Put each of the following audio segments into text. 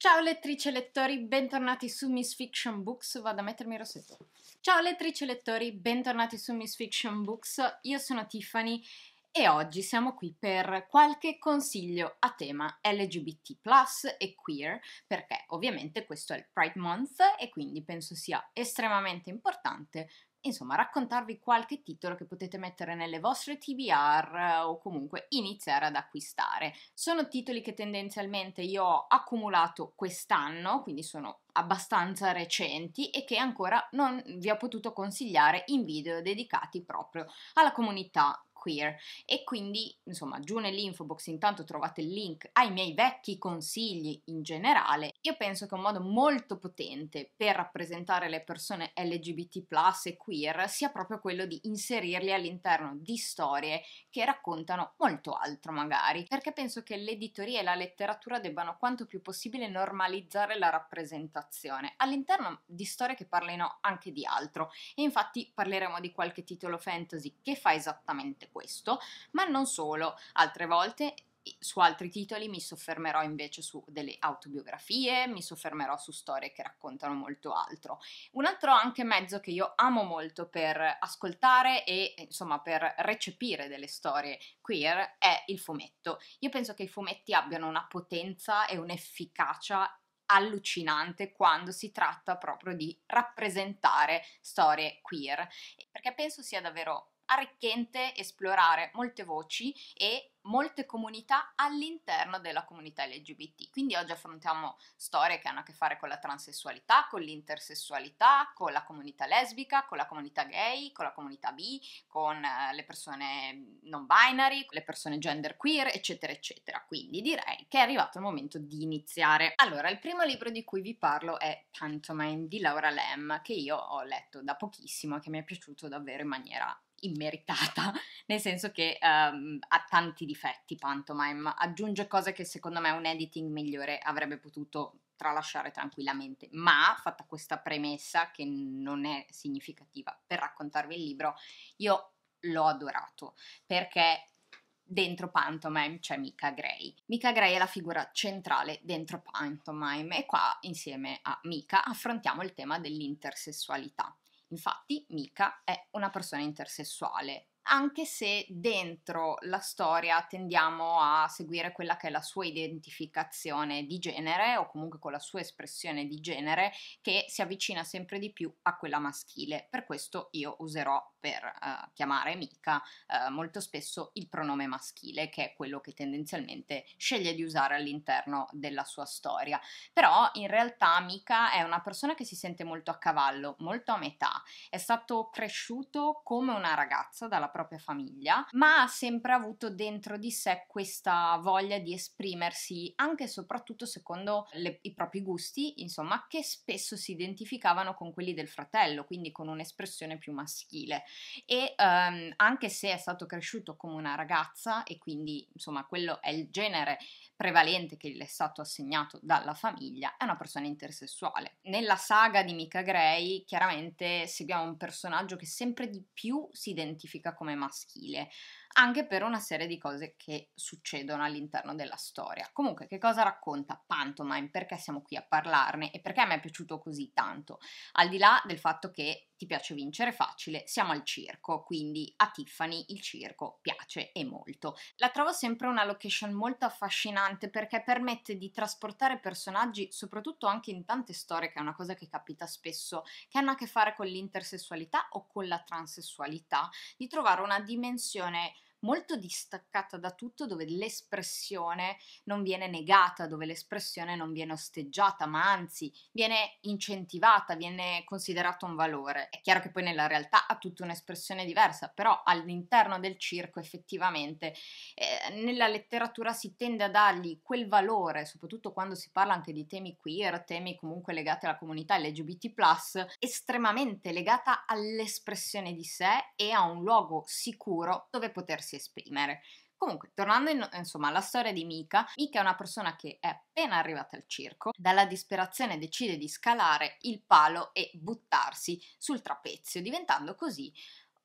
Ciao lettrici e lettori, bentornati su Miss Fiction Books, vado a mettermi il rossetto. Ciao lettrici e lettori, bentornati su Miss Fiction Books, io sono Tiffany e oggi siamo qui per qualche consiglio a tema LGBT e queer, perché ovviamente questo è il Pride Month e quindi penso sia estremamente importante insomma, raccontarvi qualche titolo che potete mettere nelle vostre TBR eh, o comunque iniziare ad acquistare. Sono titoli che tendenzialmente io ho accumulato quest'anno, quindi sono abbastanza recenti e che ancora non vi ho potuto consigliare in video dedicati proprio alla comunità queer e quindi insomma giù nell'info box intanto trovate il link ai miei vecchi consigli in generale. Io penso che un modo molto potente per rappresentare le persone LGBT e queer sia proprio quello di inserirli all'interno di storie che raccontano molto altro magari, perché penso che l'editoria e la letteratura debbano quanto più possibile normalizzare la rappresentazione all'interno di storie che parlino anche di altro e infatti parleremo di qualche titolo fantasy che fa esattamente questo, ma non solo, altre volte su altri titoli mi soffermerò invece su delle autobiografie, mi soffermerò su storie che raccontano molto altro. Un altro anche mezzo che io amo molto per ascoltare e insomma per recepire delle storie queer è il fumetto. Io penso che i fumetti abbiano una potenza e un'efficacia allucinante quando si tratta proprio di rappresentare storie queer, perché penso sia davvero arricchente esplorare molte voci e molte comunità all'interno della comunità LGBT. Quindi oggi affrontiamo storie che hanno a che fare con la transessualità, con l'intersessualità, con la comunità lesbica, con la comunità gay, con la comunità bi, con eh, le persone non binary, le persone gender queer, eccetera, eccetera. Quindi direi che è arrivato il momento di iniziare. Allora, il primo libro di cui vi parlo è Pantomime di Laura Lem, che io ho letto da pochissimo e che mi è piaciuto davvero in maniera immeritata, nel senso che um, ha tanti difetti Pantomime, aggiunge cose che secondo me un editing migliore avrebbe potuto tralasciare tranquillamente, ma fatta questa premessa che non è significativa per raccontarvi il libro, io l'ho adorato perché dentro Pantomime c'è Mika Gray. Mika Gray è la figura centrale dentro Pantomime e qua insieme a Mika affrontiamo il tema dell'intersessualità. Infatti Mika è una persona intersessuale, anche se dentro la storia tendiamo a seguire quella che è la sua identificazione di genere o comunque con la sua espressione di genere che si avvicina sempre di più a quella maschile. Per questo io userò per uh, chiamare Mika uh, molto spesso il pronome maschile che è quello che tendenzialmente sceglie di usare all'interno della sua storia. Però in realtà Mika è una persona che si sente molto a cavallo, molto a metà. È stato cresciuto come una ragazza dalla persona propria famiglia, ma ha sempre avuto dentro di sé questa voglia di esprimersi anche e soprattutto secondo le, i propri gusti, insomma, che spesso si identificavano con quelli del fratello, quindi con un'espressione più maschile. E um, anche se è stato cresciuto come una ragazza e quindi, insomma, quello è il genere prevalente che gli è stato assegnato dalla famiglia, è una persona intersessuale. Nella saga di Mika Gray, chiaramente seguiamo un personaggio che sempre di più si identifica come maschile anche per una serie di cose che succedono all'interno della storia. Comunque, che cosa racconta Pantomime? Perché siamo qui a parlarne e perché mi è piaciuto così tanto? Al di là del fatto che ti piace vincere facile, siamo al circo, quindi a Tiffany il circo piace e molto. La trovo sempre una location molto affascinante perché permette di trasportare personaggi, soprattutto anche in tante storie, che è una cosa che capita spesso, che hanno a che fare con l'intersessualità o con la transessualità, di trovare una dimensione molto distaccata da tutto, dove l'espressione non viene negata, dove l'espressione non viene osteggiata, ma anzi viene incentivata, viene considerata un valore. È chiaro che poi nella realtà ha tutta un'espressione diversa, però all'interno del circo effettivamente eh, nella letteratura si tende a dargli quel valore, soprattutto quando si parla anche di temi queer, temi comunque legati alla comunità LGBT, estremamente legata all'espressione di sé e a un luogo sicuro dove potersi sapersi esprimere. Comunque, tornando in, insomma alla storia di Mika, Mika è una persona che è appena arrivata al circo, dalla disperazione decide di scalare il palo e buttarsi sul trapezio, diventando così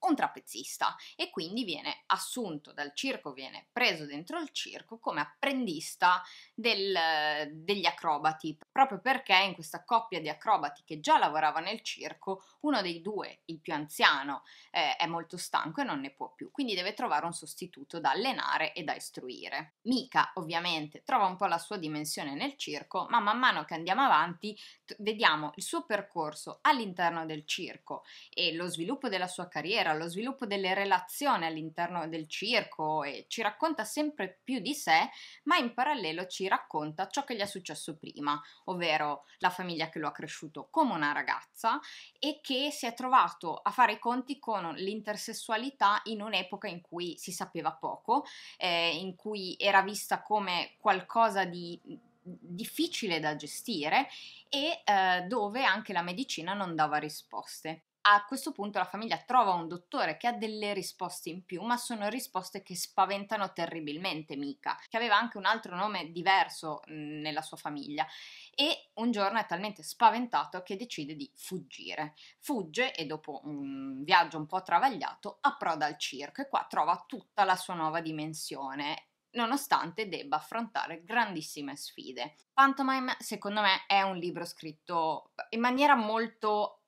un trapezzista e quindi viene assunto dal circo, viene preso dentro il circo come apprendista del, degli acrobati, proprio perché in questa coppia di acrobati che già lavorava nel circo, uno dei due, il più anziano, eh, è molto stanco e non ne può più, quindi deve trovare un sostituto da allenare e da istruire. Mika ovviamente trova un po' la sua dimensione nel circo, ma man mano che andiamo avanti t- vediamo il suo percorso all'interno del circo e lo sviluppo della sua carriera, allo sviluppo delle relazioni all'interno del circo e ci racconta sempre più di sé, ma in parallelo ci racconta ciò che gli è successo prima, ovvero la famiglia che lo ha cresciuto come una ragazza e che si è trovato a fare i conti con l'intersessualità in un'epoca in cui si sapeva poco, eh, in cui era vista come qualcosa di difficile da gestire e eh, dove anche la medicina non dava risposte a questo punto la famiglia trova un dottore che ha delle risposte in più, ma sono risposte che spaventano terribilmente Mika, che aveva anche un altro nome diverso nella sua famiglia. E un giorno è talmente spaventato che decide di fuggire. Fugge e dopo un viaggio un po' travagliato approda al circo e qua trova tutta la sua nuova dimensione nonostante debba affrontare grandissime sfide. Pantomime, secondo me, è un libro scritto in maniera molto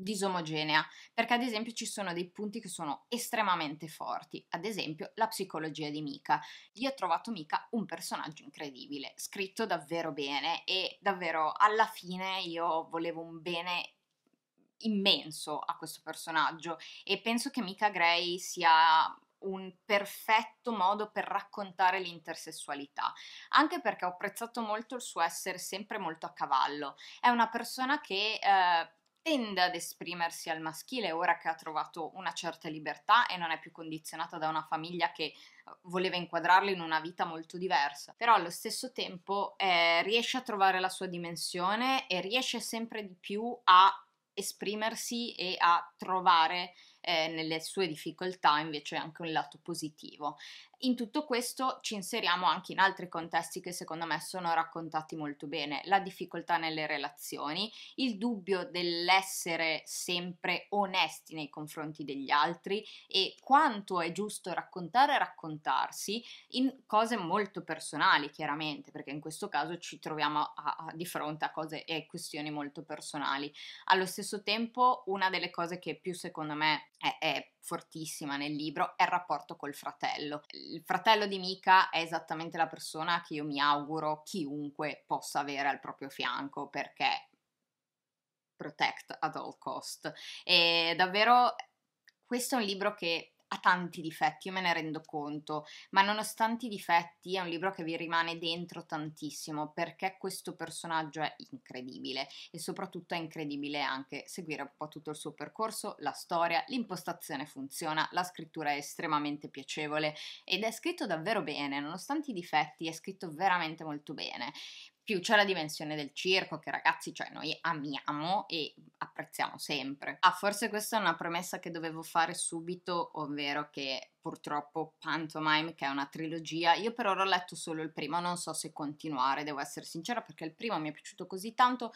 disomogenea, perché ad esempio ci sono dei punti che sono estremamente forti, ad esempio la psicologia di Mika. Lì ho trovato Mika un personaggio incredibile, scritto davvero bene e davvero alla fine io volevo un bene immenso a questo personaggio e penso che Mika Gray sia un perfetto modo per raccontare l'intersessualità, anche perché ho apprezzato molto il suo essere sempre molto a cavallo. È una persona che eh, tende ad esprimersi al maschile ora che ha trovato una certa libertà e non è più condizionata da una famiglia che eh, voleva inquadrarlo in una vita molto diversa, però allo stesso tempo eh, riesce a trovare la sua dimensione e riesce sempre di più a esprimersi e a trovare eh, nelle sue difficoltà invece anche un lato positivo in tutto questo ci inseriamo anche in altri contesti che secondo me sono raccontati molto bene, la difficoltà nelle relazioni, il dubbio dell'essere sempre onesti nei confronti degli altri e quanto è giusto raccontare e raccontarsi in cose molto personali, chiaramente, perché in questo caso ci troviamo a, a, di fronte a cose e questioni molto personali. Allo stesso tempo, una delle cose che più secondo me è, è fortissima nel libro è il rapporto col fratello. Il fratello di Mika è esattamente la persona che io mi auguro chiunque possa avere al proprio fianco perché protect at all cost. E davvero questo è un libro che ha tanti difetti, io me ne rendo conto, ma nonostante i difetti è un libro che vi rimane dentro tantissimo perché questo personaggio è incredibile e soprattutto è incredibile anche seguire un po' tutto il suo percorso, la storia, l'impostazione funziona, la scrittura è estremamente piacevole ed è scritto davvero bene, nonostante i difetti è scritto veramente molto bene più c'è la dimensione del circo che ragazzi, cioè noi amiamo e apprezziamo sempre. Ah, forse questa è una premessa che dovevo fare subito, ovvero che purtroppo Pantomime, che è una trilogia, io per ora ho letto solo il primo, non so se continuare, devo essere sincera perché il primo mi è piaciuto così tanto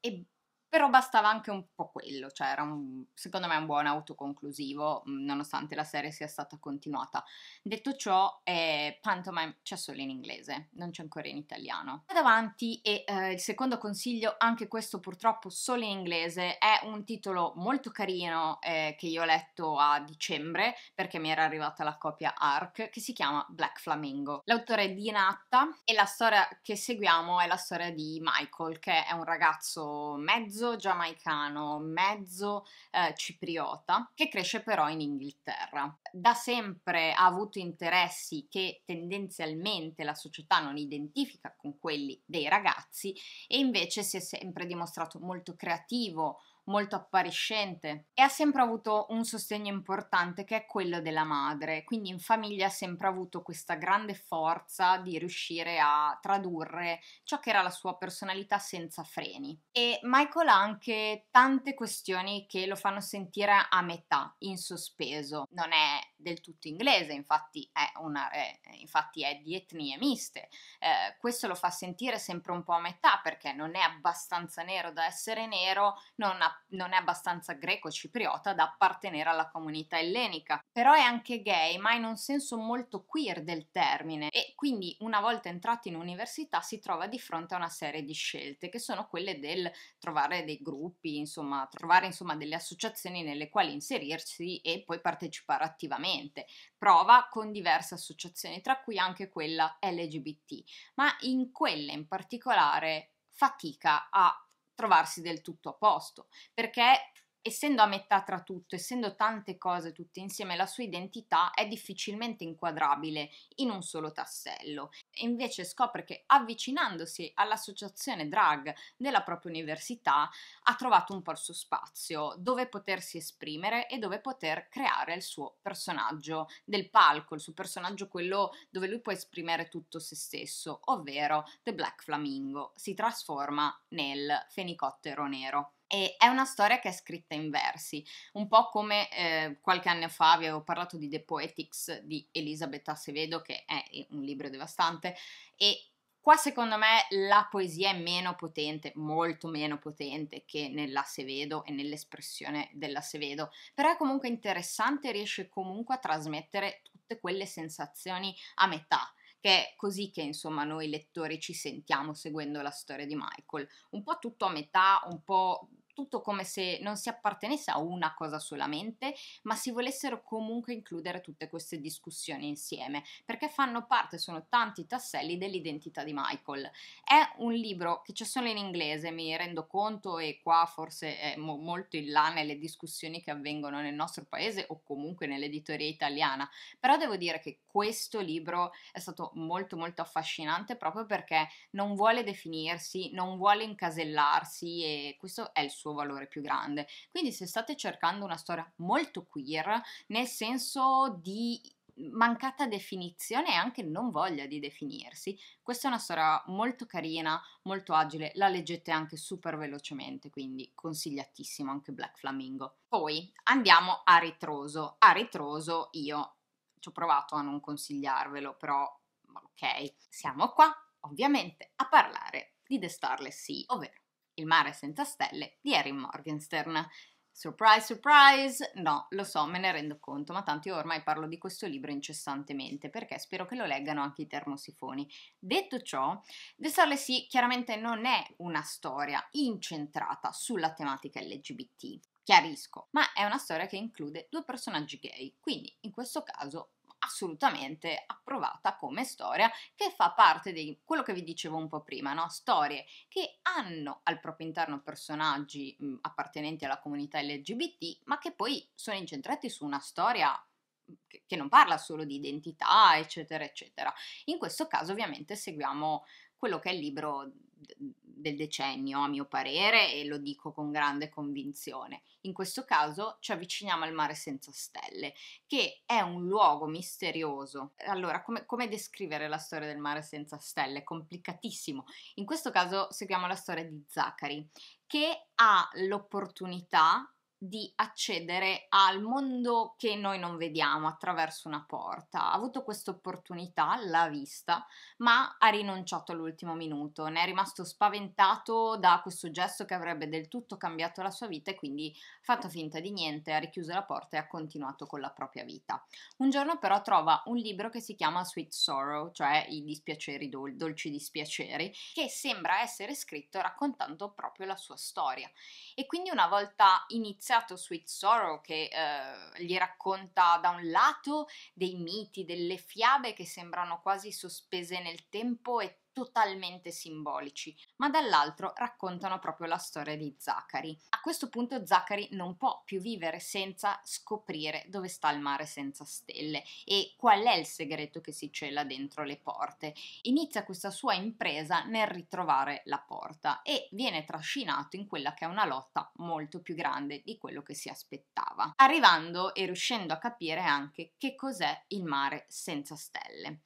e però bastava anche un po' quello, cioè era un, secondo me un buon autoconclusivo mm, nonostante la serie sia stata continuata. Detto ciò, eh, Pantomime c'è solo in inglese, non c'è ancora in italiano. Vado avanti e eh, il secondo consiglio, anche questo purtroppo solo in inglese, è un titolo molto carino eh, che io ho letto a dicembre perché mi era arrivata la copia ARC che si chiama Black Flamingo. L'autore è di Natta e la storia che seguiamo è la storia di Michael che è un ragazzo mezzo mezzo giamaicano, mezzo eh, cipriota, che cresce però in Inghilterra. Da sempre ha avuto interessi che tendenzialmente la società non identifica con quelli dei ragazzi e invece si è sempre dimostrato molto creativo, molto appariscente e ha sempre avuto un sostegno importante che è quello della madre, quindi in famiglia ha sempre avuto questa grande forza di riuscire a tradurre ciò che era la sua personalità senza freni. E Michael ha anche tante questioni che lo fanno sentire a metà, in sospeso, non è del tutto inglese, infatti è, una, è, infatti è di etnie miste. Eh, questo lo fa sentire sempre un po' a metà perché non è abbastanza nero da essere nero, non, ha, non è abbastanza greco-cipriota da appartenere alla comunità ellenica. Però è anche gay, ma in un senso molto queer del termine e quindi una volta entrato in università si trova di fronte a una serie di scelte che sono quelle del trovare dei gruppi, insomma, trovare insomma delle associazioni nelle quali inserirsi e poi partecipare attivamente sicuramente, prova con diverse associazioni, tra cui anche quella LGBT, ma in quelle in particolare fatica a trovarsi del tutto a posto, perché essendo a metà tra tutto, essendo tante cose tutte insieme, la sua identità è difficilmente inquadrabile in un solo tassello invece scopre che avvicinandosi all'associazione drag della propria università ha trovato un po' il suo spazio dove potersi esprimere e dove poter creare il suo personaggio del palco, il suo personaggio quello dove lui può esprimere tutto se stesso, ovvero The Black Flamingo, si trasforma nel fenicottero nero. E è una storia che è scritta in versi, un po' come eh, qualche anno fa vi avevo parlato di The Poetics di Elisabeth Acevedo, che è eh, un libro devastante, e Qua secondo me la poesia è meno potente, molto meno potente che nell'Asevedo e nell'espressione dell'Asevedo, però è comunque interessante, e riesce comunque a trasmettere tutte quelle sensazioni a metà, che è così che insomma noi lettori ci sentiamo seguendo la storia di Michael, un po' tutto a metà, un po' tutto come se non si appartenesse a una cosa solamente, ma si volessero comunque includere tutte queste discussioni insieme, perché fanno parte, sono tanti tasselli dell'identità di Michael. È un libro che c'è solo in inglese, mi rendo conto, e qua forse è mo- molto in là nelle discussioni che avvengono nel nostro paese o comunque nell'editoria italiana, però devo dire che questo libro è stato molto molto affascinante proprio perché non vuole definirsi, non vuole incasellarsi e questo è il suo suo valore più grande. Quindi se state cercando una storia molto queer, nel senso di mancata definizione e anche non voglia di definirsi. Questa è una storia molto carina, molto agile, la leggete anche super velocemente, quindi consigliatissimo anche Black Flamingo. Poi andiamo a ritroso. A ritroso io ci ho provato a non consigliarvelo, però ok, siamo qua ovviamente a parlare di The Starless Sea, ovvero il mare senza stelle di Erin Morgenstern. Surprise, surprise! No, lo so, me ne rendo conto, ma tanto io ormai parlo di questo libro incessantemente perché spero che lo leggano anche i termosifoni. Detto ciò, The Sole Sea chiaramente non è una storia incentrata sulla tematica LGBT, chiarisco, ma è una storia che include due personaggi gay, quindi in questo caso assolutamente approvata come storia che fa parte di quello che vi dicevo un po' prima, no? storie che hanno al proprio interno personaggi appartenenti alla comunità LGBT ma che poi sono incentrati su una storia che non parla solo di identità, eccetera, eccetera. In questo caso ovviamente seguiamo quello che è il libro del decennio, a mio parere, e lo dico con grande convinzione. In questo caso ci avviciniamo al mare senza stelle, che è un luogo misterioso. Allora, come, come descrivere la storia del mare senza stelle? complicatissimo. In questo caso seguiamo la storia di Zachary, che ha l'opportunità di accedere al mondo che noi non vediamo attraverso una porta. Ha avuto questa opportunità, l'ha vista, ma ha rinunciato all'ultimo minuto, ne è rimasto spaventato da questo gesto che avrebbe del tutto cambiato la sua vita e quindi ha fatto finta di niente, ha richiuso la porta e ha continuato con la propria vita. Un giorno però trova un libro che si chiama Sweet Sorrow, cioè i dispiaceri dol- dolci dispiaceri, che sembra essere scritto raccontando proprio la sua storia. E quindi una volta iniziato iniziato Sweet Sorrow che eh, gli racconta da un lato dei miti, delle fiabe che sembrano quasi sospese nel tempo e totalmente simbolici, ma dall'altro raccontano proprio la storia di Zachary. A questo punto Zachary non può più vivere senza scoprire dove sta il mare senza stelle e qual è il segreto che si cela dentro le porte. Inizia questa sua impresa nel ritrovare la porta e viene trascinato in quella che è una lotta molto più grande di quello che si aspettava, arrivando e riuscendo a capire anche che cos'è il mare senza stelle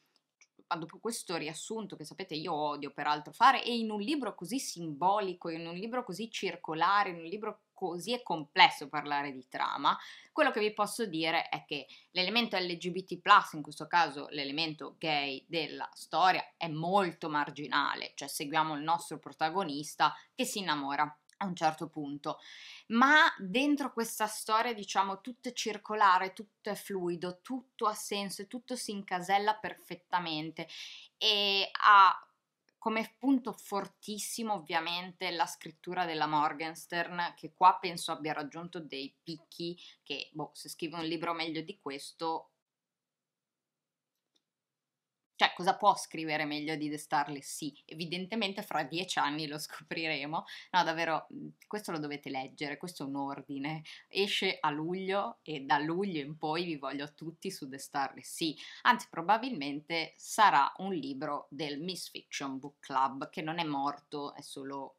dopo questo riassunto che sapete io odio peraltro fare, e in un libro così simbolico, in un libro così circolare, in un libro così è complesso parlare di trama, quello che vi posso dire è che l'elemento LGBT, in questo caso l'elemento gay della storia, è molto marginale, cioè seguiamo il nostro protagonista che si innamora a un certo punto, ma dentro questa storia diciamo tutto è circolare, tutto è fluido, tutto ha senso e tutto si incasella perfettamente e ha come punto fortissimo ovviamente la scrittura della Morgenstern che qua penso abbia raggiunto dei picchi che boh, se scrivo un libro meglio di questo cioè, cosa può scrivere meglio di The Starless? Sì, evidentemente fra dieci anni lo scopriremo. No, davvero, mhmm, questo lo dovete leggere, questo è un ordine. Esce a luglio e da luglio in poi vi voglio tutti su The Starless Sea. Anzi, probabilmente sarà un libro del Miss Fiction Book Club, che non è morto, è solo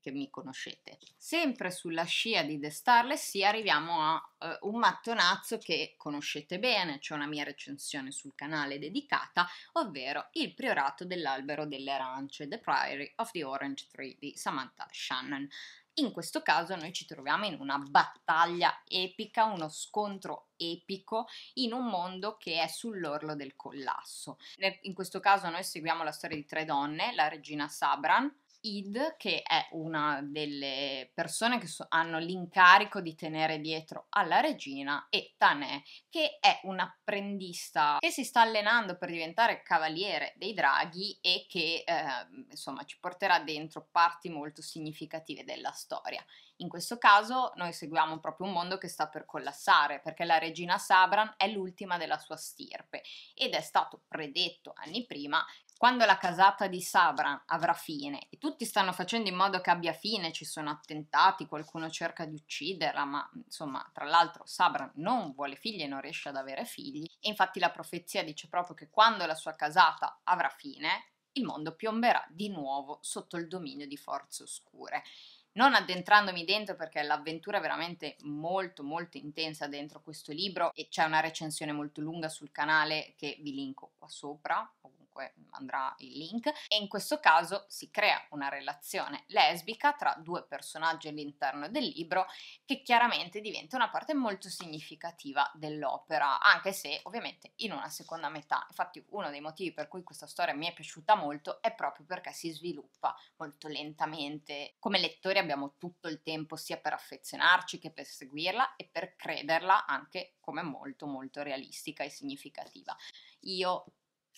che mi conoscete. Sempre sulla scia di The Starless Sea arriviamo a eh, un mattonazzo che conoscete bene, c'è una mia recensione sul canale dedicata, ovvero Il priorato dell'albero delle arance, The Priory of the Orange Tree di Samantha Shannon. In questo caso noi ci troviamo in una battaglia epica, uno scontro epico in un mondo che è sull'orlo del collasso. In questo caso noi seguiamo la storia di tre donne, la regina Sabran, Id, che è una delle persone che so- hanno l'incarico di tenere dietro alla regina, e Tanè, che è un apprendista che si sta allenando per diventare cavaliere dei draghi e che eh, insomma ci porterà dentro parti molto significative della storia. In questo caso noi seguiamo proprio un mondo che sta per collassare, perché la regina Sabran è l'ultima della sua stirpe ed è stato predetto anni prima quando la casata di Sabra avrà fine, e tutti stanno facendo in modo che abbia fine, ci sono attentati, qualcuno cerca di ucciderla, ma insomma, tra l'altro Sabra non vuole figli e non riesce ad avere figli, e infatti la profezia dice proprio che quando la sua casata avrà fine, il mondo piomberà di nuovo sotto il dominio di forze oscure. Non addentrandomi dentro perché l'avventura è veramente molto molto intensa dentro questo libro e c'è una recensione molto lunga sul canale che vi linko qua sopra, comunque andrà il link, e in questo caso si crea una relazione lesbica tra due personaggi all'interno del libro che chiaramente diventa una parte molto significativa dell'opera, anche se ovviamente in una seconda metà. Infatti uno dei motivi per cui questa storia mi è piaciuta molto è proprio perché si sviluppa molto lentamente. Come lettori abbiamo tutto il tempo sia per affezionarci che per seguirla e per crederla anche come molto molto realistica e significativa. Io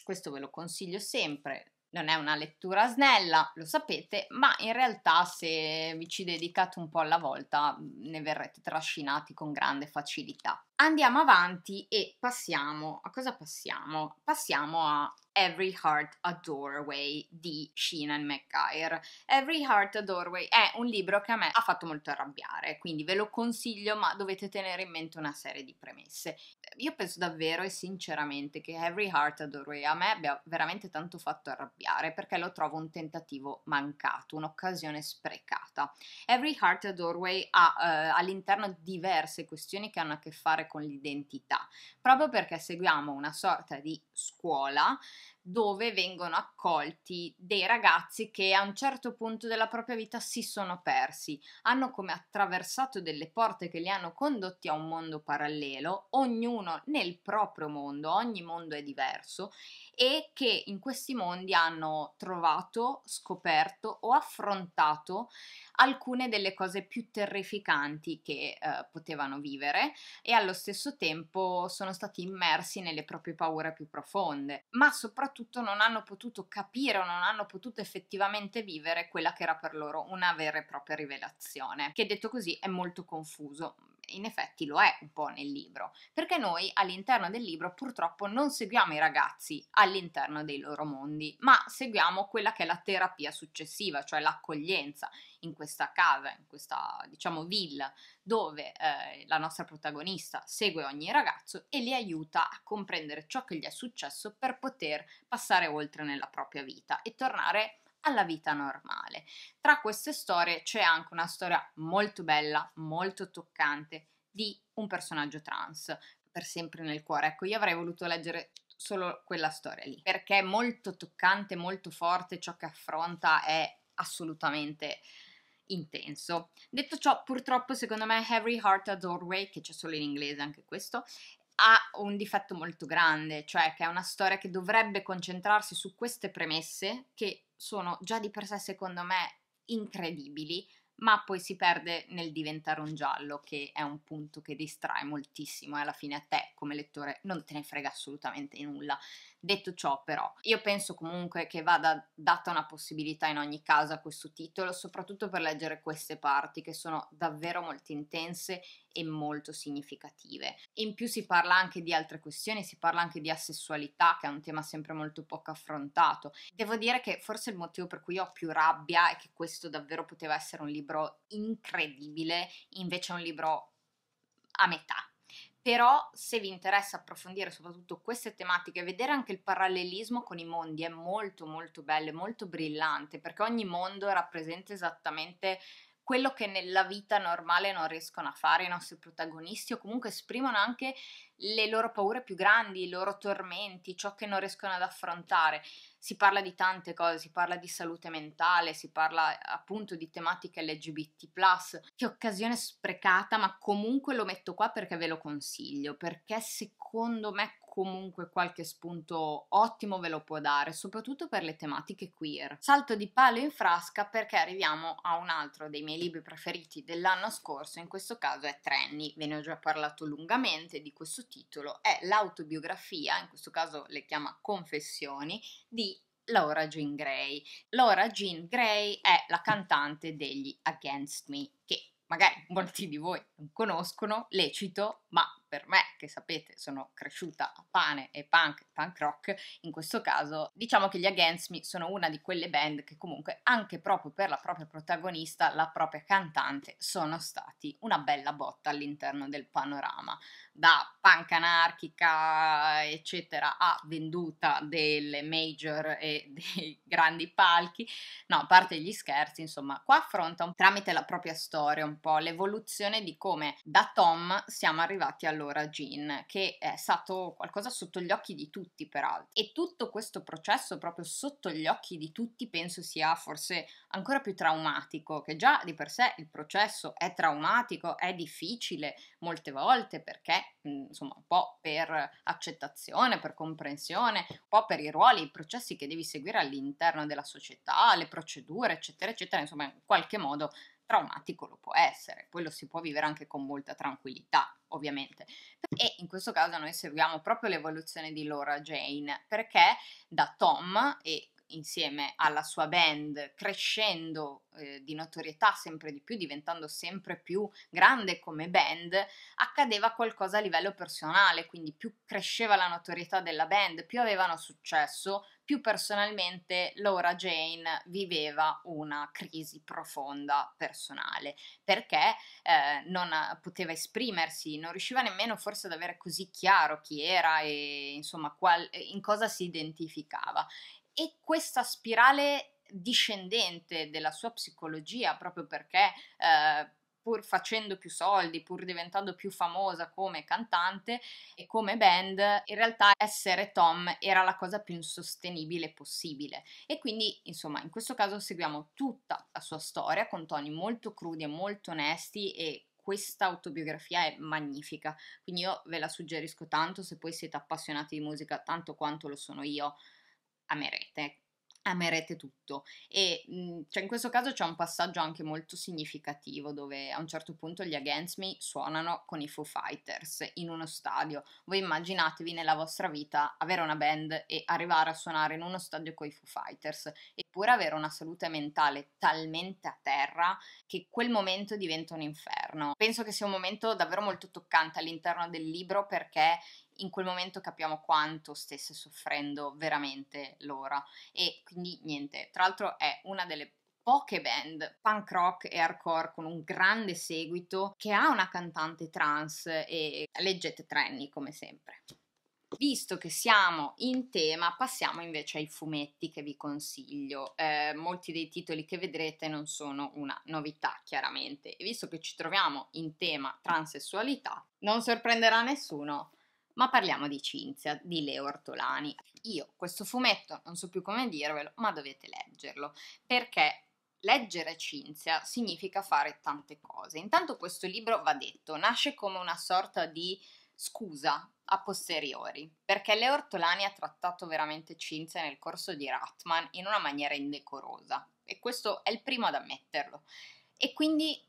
questo ve lo consiglio sempre, non è una lettura snella, lo sapete, ma in realtà se vi ci dedicate un po' alla volta mm, ne verrete trascinati con grande facilità. Andiamo avanti e passiamo a cosa passiamo? Passiamo a Every Heart a Doorway di Sheenan McGuire. Every Heart a Doorway è un libro che a me ha fatto molto arrabbiare, quindi ve lo consiglio, ma dovete tenere in mente una serie di premesse io penso davvero e sinceramente che Every Heart Adore a me abbia veramente tanto fatto arrabbiare perché lo trovo un tentativo mancato, un'occasione sprecata. Every Heart Adore ha eh, all'interno diverse questioni che hanno a che fare con l'identità, proprio perché seguiamo una sorta di scuola dove vengono accolti dei ragazzi che a un certo punto della propria vita si sono persi, hanno come attraversato delle porte che li hanno condotti a un mondo parallelo, ognuno nel proprio mondo, ogni mondo è diverso e che in questi mondi hanno trovato, scoperto o affrontato alcune delle cose più terrificanti che eh, potevano vivere e allo stesso tempo sono stati immersi nelle proprie paure più profonde, ma soprattutto soprattutto non hanno potuto capire o non hanno potuto effettivamente vivere quella che era per loro una vera e propria rivelazione, che detto così è molto confuso, in effetti lo è un po' nel libro, perché noi all'interno del libro purtroppo non seguiamo i ragazzi all'interno dei loro mondi, ma seguiamo quella che è la terapia successiva, cioè l'accoglienza, in questa casa, in questa diciamo villa dove eh, la nostra protagonista segue ogni ragazzo e li aiuta a comprendere ciò che gli è successo per poter passare oltre nella propria vita e tornare alla vita normale. Tra queste storie c'è anche una storia molto bella, molto toccante di un personaggio trans per sempre nel cuore. Ecco, io avrei voluto leggere solo quella storia lì, perché è molto toccante, molto forte, ciò che affronta è assolutamente intenso. Detto ciò, purtroppo secondo me Harry Heart a Doorway, che c'è solo in inglese anche questo, ha un difetto molto grande, cioè che è una storia che dovrebbe concentrarsi su queste premesse che sono già di per sé secondo me incredibili, ma poi si perde nel diventare un giallo, che è un punto che distrae moltissimo e alla fine a te come lettore non te ne frega assolutamente nulla. Detto ciò però, io penso comunque che vada data una possibilità in ogni caso a questo titolo, soprattutto per leggere queste parti che sono davvero molto intense e molto significative. In più si parla anche di altre questioni, si parla anche di asessualità, che è un tema sempre molto poco affrontato. Devo dire che forse il motivo per cui ho più rabbia è che questo davvero poteva essere un libro incredibile, invece è un libro a metà. Però se vi interessa approfondire soprattutto queste tematiche vedere anche il parallelismo con i mondi è molto molto bello, è molto brillante, perché ogni mondo rappresenta esattamente quello che nella vita normale non riescono a fare i nostri protagonisti o comunque esprimono anche le loro paure più grandi, i loro tormenti, ciò che non riescono ad affrontare. Si parla di tante cose, si parla di salute mentale, si parla appunto di tematiche LGBT. Che occasione sprecata, ma comunque lo metto qua perché ve lo consiglio, perché secondo me comunque qualche spunto ottimo ve lo può dare, soprattutto per le tematiche queer. Salto di palo in frasca perché arriviamo a un altro dei miei libri preferiti dell'anno scorso, in questo caso è Trenny, ve ne ho già parlato lungamente di questo titolo, è l'autobiografia, in questo caso le chiama Confessioni, di Laura Jean Grey. Laura Jean Grey è la cantante degli Against Me, che magari molti di voi non conoscono, lecito, ma per me, che sapete sono cresciuta a pane e punk, punk rock, in questo caso diciamo che gli Against Me sono una di quelle band che comunque anche proprio per la propria protagonista, la propria cantante, sono stati una bella botta all'interno del panorama da punk anarchica, eccetera, a venduta delle major e dei grandi palchi. No, a parte gli scherzi, insomma, qua affronta un, tramite la propria storia un po' l'evoluzione di come da Tom siamo arrivati allora a Jean, che è stato qualcosa sotto gli occhi di tutti, peraltro. E tutto questo processo proprio sotto gli occhi di tutti penso sia forse ancora più traumatico, che già di per sé il processo è traumatico, è difficile molte volte perché insomma, un po' per accettazione, per comprensione, un po' per i ruoli, i processi che devi seguire all'interno della società, le procedure, eccetera, eccetera, insomma, in qualche modo traumatico lo può essere, poi lo si può vivere anche con molta tranquillità, ovviamente. E in questo caso noi seguiamo proprio l'evoluzione di Laura Jane, perché da Tom e insieme alla sua band, crescendo eh, di notorietà sempre di più, diventando sempre più grande come band, accadeva qualcosa a livello personale, quindi più cresceva la notorietà della band, più avevano successo, più personalmente Laura Jane viveva una crisi profonda personale, perché eh, non eh, poteva esprimersi, non riusciva nemmeno forse ad avere così chiaro chi era e insomma qual- eh, in cosa si identificava e questa spirale discendente della sua psicologia proprio perché eh, pur facendo più soldi, pur diventando più famosa come cantante e come band, in realtà essere Tom era la cosa più insostenibile possibile. E quindi, insomma, in questo caso seguiamo tutta la sua storia con toni molto crudi e molto onesti e questa autobiografia è magnifica, quindi io ve la suggerisco tanto se poi siete appassionati di musica tanto quanto lo sono io, amerete, amerete tutto. E mhmm, cioè, in questo caso c'è un passaggio anche molto significativo dove a un certo punto gli Against Me suonano con i Foo Fighters in uno stadio. Voi immaginatevi nella vostra vita avere una band e arrivare a suonare in uno stadio con i Foo Fighters, eppure avere una salute mentale talmente a terra che quel momento diventa un inferno interno. Penso che sia un momento davvero molto toccante all'interno del libro perché in quel momento capiamo quanto stesse soffrendo veramente Laura. E quindi niente, tra l'altro è una delle poche band punk rock e hardcore con un grande seguito che ha una cantante trans e leggete Trenny come sempre visto che siamo in tema, passiamo invece ai fumetti che vi consiglio. Eh, molti dei titoli che vedrete non sono una novità, chiaramente. E visto che ci troviamo in tema transessualità, non sorprenderà nessuno ma parliamo di Cinzia di Leo Ortolani. Io questo fumetto non so più come dirvelo, ma dovete leggerlo perché leggere Cinzia significa fare tante cose. Intanto questo libro va detto, nasce come una sorta di scusa a posteriori, perché Leo Ortolani ha trattato veramente Cinzia nel corso di Ratman in una maniera indecorosa, e questo è il primo ad ammetterlo. E quindi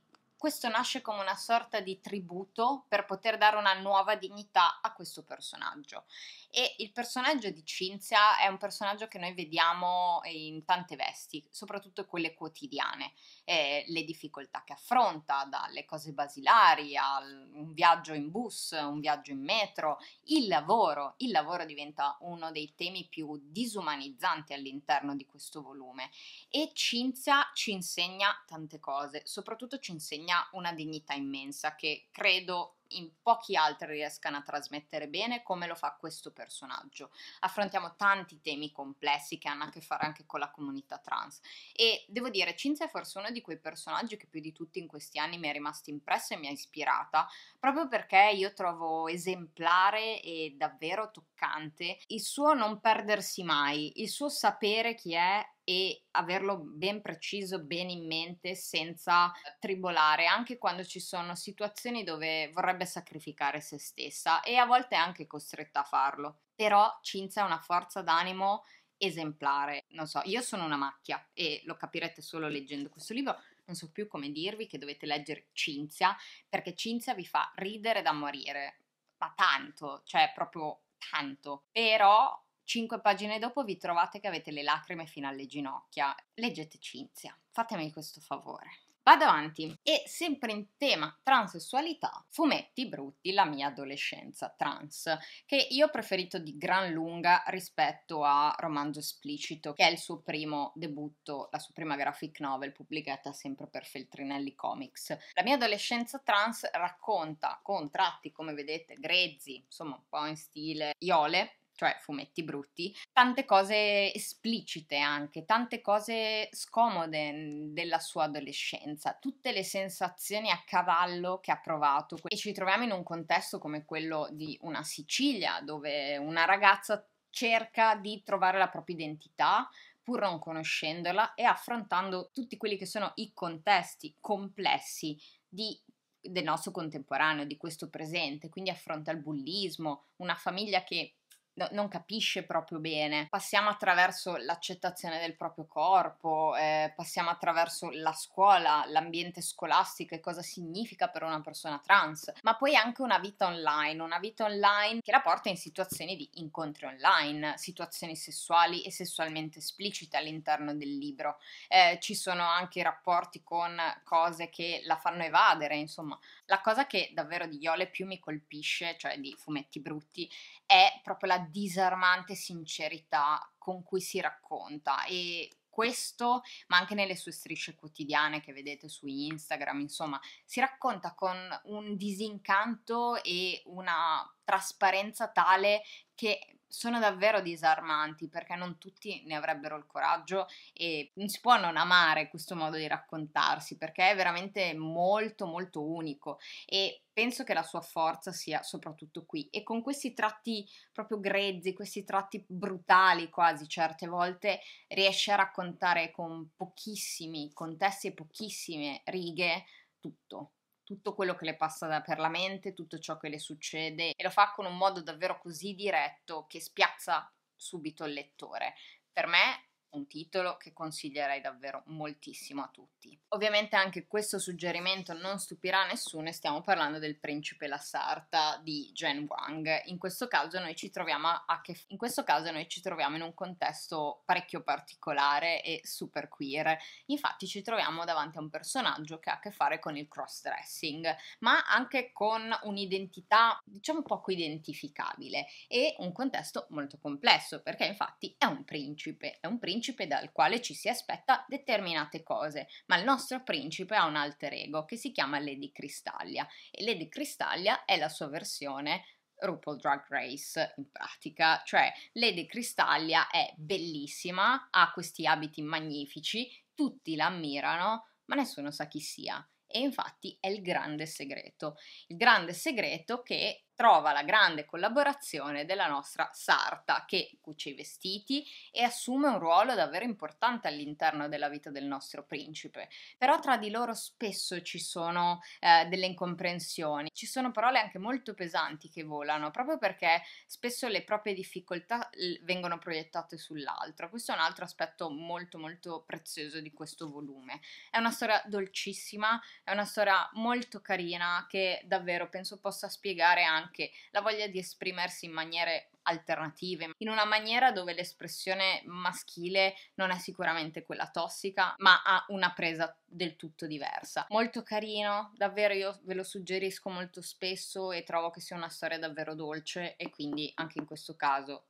questo nasce come una sorta di tributo per poter dare una nuova dignità a questo personaggio. E il personaggio di Cinzia è un personaggio che noi vediamo in tante vesti, soprattutto quelle quotidiane, eh, le difficoltà che affronta, dalle cose basilari a un viaggio in bus, un viaggio in metro, il lavoro. Il lavoro diventa uno dei temi più disumanizzanti all'interno di questo volume e Cinzia ci insegna tante cose, soprattutto ci insegna insegna una dignità immensa che credo in pochi altri riescano a trasmettere bene come lo fa questo personaggio. Affrontiamo tanti temi complessi che hanno a che fare anche con la comunità trans e devo dire Cinzia è forse uno di quei personaggi che più di tutti in questi anni mi è rimasto impressa e mi ha ispirata proprio perché io trovo esemplare e davvero toccante il suo non perdersi mai, il suo sapere chi è e averlo ben preciso, ben in mente, senza tribolare, anche quando ci sono situazioni dove vorrebbe sacrificare se stessa e a volte è anche costretta a farlo. Però Cinzia è una forza d'animo esemplare. Non so, io sono una macchia e lo capirete solo leggendo questo libro. Non so più come dirvi che dovete leggere Cinzia, perché Cinzia vi fa ridere da morire, ma tanto, cioè proprio tanto. Però Cinque pagine dopo vi trovate che avete le lacrime fino alle ginocchia. Leggete Cinzia, fatemi questo favore. Vado avanti e sempre in tema transessualità, fumetti brutti, la mia adolescenza trans, che io ho preferito di gran lunga rispetto a Romanzo Esplicito, che è il suo primo debutto, la sua prima graphic novel pubblicata sempre per Feltrinelli Comics. La mia adolescenza trans racconta con tratti, come vedete, grezzi, insomma un po' in stile Iole, cioè fumetti brutti, tante cose esplicite anche, tante cose scomode mm, della sua adolescenza, tutte le sensazioni a cavallo che ha provato e ci troviamo in un contesto come quello di una Sicilia dove una ragazza cerca di trovare la propria identità pur non conoscendola e affrontando tutti quelli che sono i contesti complessi di del nostro contemporaneo, di questo presente, quindi affronta il bullismo, una famiglia che no, non capisce proprio bene. Passiamo attraverso l'accettazione del proprio corpo, eh, passiamo attraverso la scuola, l'ambiente scolastico e cosa significa per una persona trans, ma poi anche una vita online, una vita online che la porta in situazioni di incontri online, situazioni sessuali e sessualmente esplicite all'interno del libro. Eh, ci sono anche i rapporti con cose che la fanno evadere, insomma, la cosa che davvero di Iole più mi colpisce, cioè di fumetti brutti, è proprio la disarmante sincerità con cui si racconta e questo, ma anche nelle sue strisce quotidiane che vedete su Instagram, insomma, si racconta con un disincanto e una trasparenza tale che sono davvero disarmanti perché non tutti ne avrebbero il coraggio e non si può non amare questo modo di raccontarsi perché è veramente molto molto unico e penso che la sua forza sia soprattutto qui e con questi tratti proprio grezzi, questi tratti brutali quasi certe volte riesce a raccontare con pochissimi contesti e pochissime righe tutto tutto quello che le passa per la mente, tutto ciò che le succede e lo fa con un modo davvero così diretto che spiazza subito il lettore. Per me un titolo che consiglierei davvero moltissimo a tutti. Ovviamente anche questo suggerimento non stupirà nessuno e stiamo parlando del Principe la Sarta di Jen Wang. In questo caso noi ci troviamo, a che... in, questo caso noi ci troviamo in un contesto parecchio particolare e super queer. Infatti ci troviamo davanti a un personaggio che ha a che fare con il cross-dressing, ma anche con un'identità diciamo poco identificabile e un contesto molto complesso perché infatti è un principe, è un principe principe dal quale ci si aspetta determinate cose, ma il nostro principe ha un alter ego che si chiama Lady Cristaglia e Lady Cristaglia è la sua versione RuPaul Drag Race in pratica, cioè Lady Cristaglia è bellissima, ha questi abiti magnifici, tutti la ammirano, ma nessuno sa chi sia. E infatti è il grande segreto, il grande segreto che trova la grande collaborazione della nostra sarta che cuce i vestiti e assume un ruolo davvero importante all'interno della vita del nostro principe. Però tra di loro spesso ci sono eh, delle incomprensioni, ci sono parole anche molto pesanti che volano, proprio perché spesso le proprie difficoltà vengono proiettate sull'altro. Questo è un altro aspetto molto molto prezioso di questo volume. È una storia dolcissima, è una storia molto carina che davvero penso possa spiegare anche anche la voglia di esprimersi in maniere alternative, in una maniera dove l'espressione maschile non è sicuramente quella tossica, ma ha una presa del tutto diversa. Molto carino, davvero io ve lo suggerisco molto spesso e trovo che sia una storia davvero dolce e quindi anche in questo caso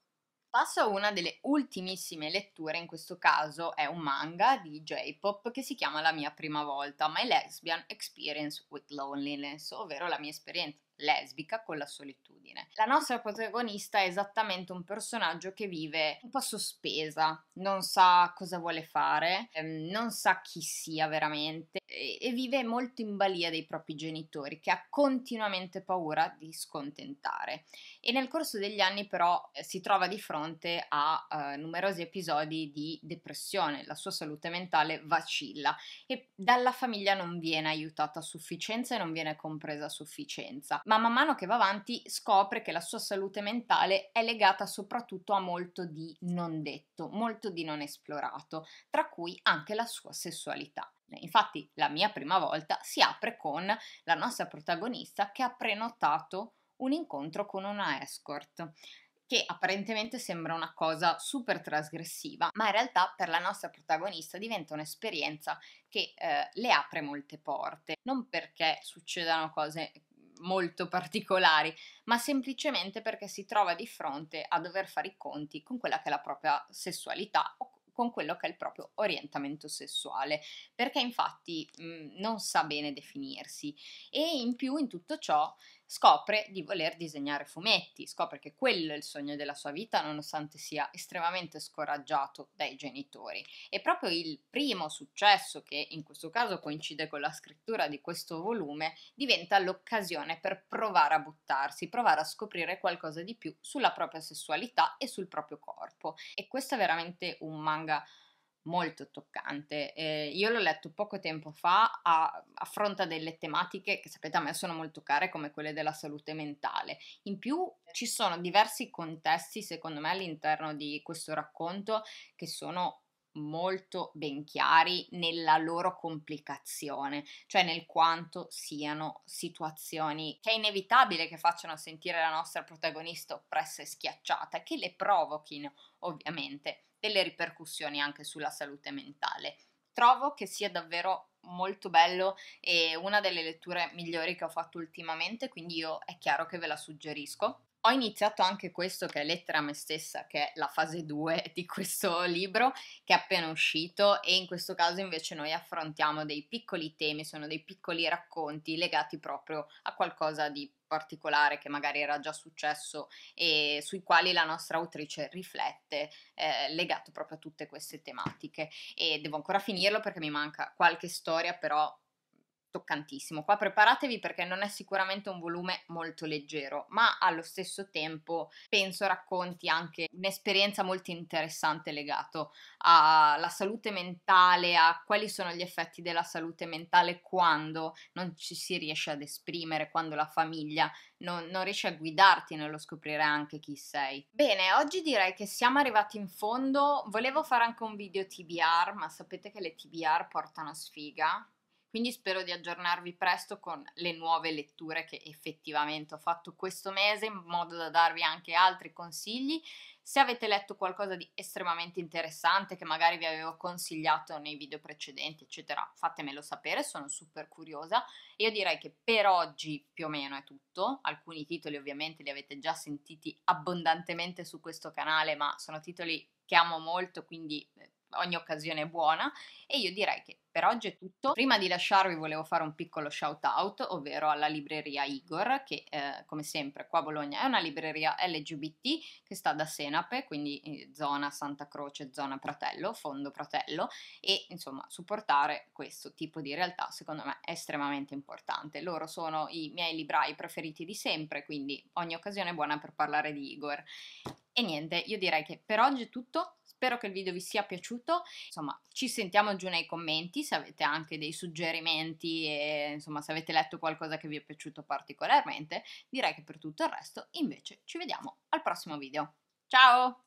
Passo a una delle ultimissime letture, in questo caso è un manga di J-pop che si chiama La mia prima volta, My Lesbian Experience with Loneliness, ovvero la mia esperienza lesbica con la solitudine. La nostra protagonista è esattamente un personaggio che vive un po' sospesa, non sa cosa vuole fare, ehm, non sa chi sia veramente e vive molto in balia dei propri genitori che ha continuamente paura di scontentare e nel corso degli anni però eh, si trova di fronte a uh, numerosi episodi di depressione, la sua salute mentale vacilla e dalla famiglia non viene aiutata a sufficienza e non viene compresa a sufficienza, Ma ma man mano che va avanti scopre che la sua salute mentale è legata soprattutto a molto di non detto, molto di non esplorato, tra cui anche la sua sessualità. Eh, infatti la mia prima volta si apre con la nostra protagonista che ha prenotato un incontro con una escort che apparentemente sembra una cosa super trasgressiva, ma in realtà per la nostra protagonista diventa un'esperienza che eh, le apre molte porte, non perché succedano cose molto particolari, ma semplicemente perché si trova di fronte a dover fare i conti con quella che è la propria sessualità o con quello che è il proprio orientamento sessuale, perché infatti mh, mhmm, non sa bene definirsi e in più in tutto ciò scopre di voler disegnare fumetti, scopre che quello è il sogno della sua vita nonostante sia estremamente scoraggiato dai genitori. E proprio il primo successo, che in questo caso coincide con la scrittura di questo volume, diventa l'occasione per provare a buttarsi, provare a scoprire qualcosa di più sulla propria sessualità e sul proprio corpo. E questo è veramente un manga molto toccante. Eh, io l'ho letto poco tempo fa, a, affronta delle tematiche che sapete a me sono molto care come quelle della salute mentale. In più ci sono diversi contesti, secondo me, all'interno di questo racconto che sono molto ben chiari nella loro complicazione, cioè nel quanto siano situazioni che è inevitabile che facciano sentire la nostra protagonista oppressa e schiacciata, che le provochino ovviamente delle ripercussioni anche sulla salute mentale. Trovo che sia davvero molto bello e una delle letture migliori che ho fatto ultimamente, quindi io è chiaro che ve la suggerisco ho iniziato anche questo che è Lettera a me stessa, che è la fase 2 di questo libro che è appena uscito e in questo caso invece noi affrontiamo dei piccoli temi, sono dei piccoli racconti legati proprio a qualcosa di particolare che magari era già successo e sui quali la nostra autrice riflette eh, legato proprio a tutte queste tematiche e devo ancora finirlo perché mi manca qualche storia però toccantissimo. Qua preparatevi perché non è sicuramente un volume molto leggero, ma allo stesso tempo penso racconti anche un'esperienza molto interessante legata alla salute mentale, a quali sono gli effetti della salute mentale quando non ci si riesce ad esprimere, quando la famiglia non, non riesce a guidarti nello scoprire anche chi sei. Bene, oggi direi che siamo arrivati in fondo. Volevo fare anche un video TBR, ma sapete che le TBR portano sfiga quindi spero di aggiornarvi presto con le nuove letture che effettivamente ho fatto questo mese in modo da darvi anche altri consigli. Se avete letto qualcosa di estremamente interessante che magari vi avevo consigliato nei video precedenti, eccetera, fatemelo sapere, sono super curiosa. Io direi che per oggi più o meno è tutto. Alcuni titoli ovviamente li avete già sentiti abbondantemente su questo canale, ma sono titoli che amo molto, quindi eh, ogni occasione è buona e io direi che per oggi è tutto. Prima di lasciarvi volevo fare un piccolo shout out, ovvero alla libreria Igor, che eh, come sempre qua a Bologna è una libreria LGBT che sta da Senape, quindi eh, zona Santa Croce, zona Pratello, fondo Pratello e insomma supportare questo tipo di realtà secondo me è estremamente importante. Loro sono i miei librai preferiti di sempre, quindi ogni occasione è buona per parlare di Igor. E niente, io direi che per oggi è tutto. Spero che il video vi sia piaciuto. Insomma, ci sentiamo giù nei commenti se avete anche dei suggerimenti e insomma, se avete letto qualcosa che vi è piaciuto particolarmente. Direi che per tutto il resto invece ci vediamo al prossimo video. Ciao!